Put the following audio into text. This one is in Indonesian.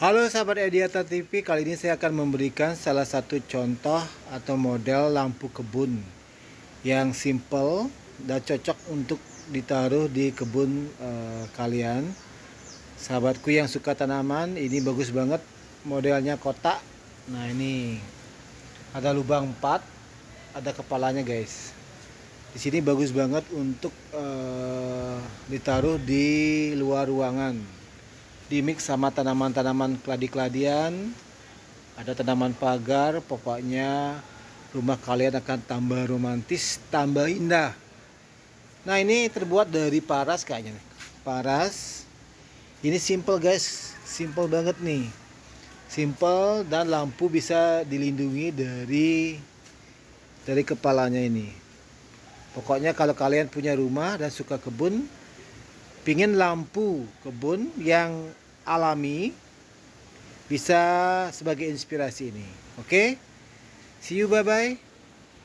Halo sahabat Ediata TV, kali ini saya akan memberikan salah satu contoh atau model lampu kebun yang simple dan cocok untuk ditaruh di kebun eh, kalian. Sahabatku yang suka tanaman, ini bagus banget modelnya kotak. Nah, ini ada lubang 4, ada kepalanya, guys. Di sini bagus banget untuk eh, ditaruh di luar ruangan dimix sama tanaman-tanaman keladi-keladian ada tanaman pagar pokoknya rumah kalian akan tambah romantis tambah indah nah ini terbuat dari paras kayaknya nih paras ini simple guys simple banget nih simple dan lampu bisa dilindungi dari dari kepalanya ini pokoknya kalau kalian punya rumah dan suka kebun pingin lampu kebun yang alami bisa sebagai inspirasi ini. Oke? Okay? See you bye bye.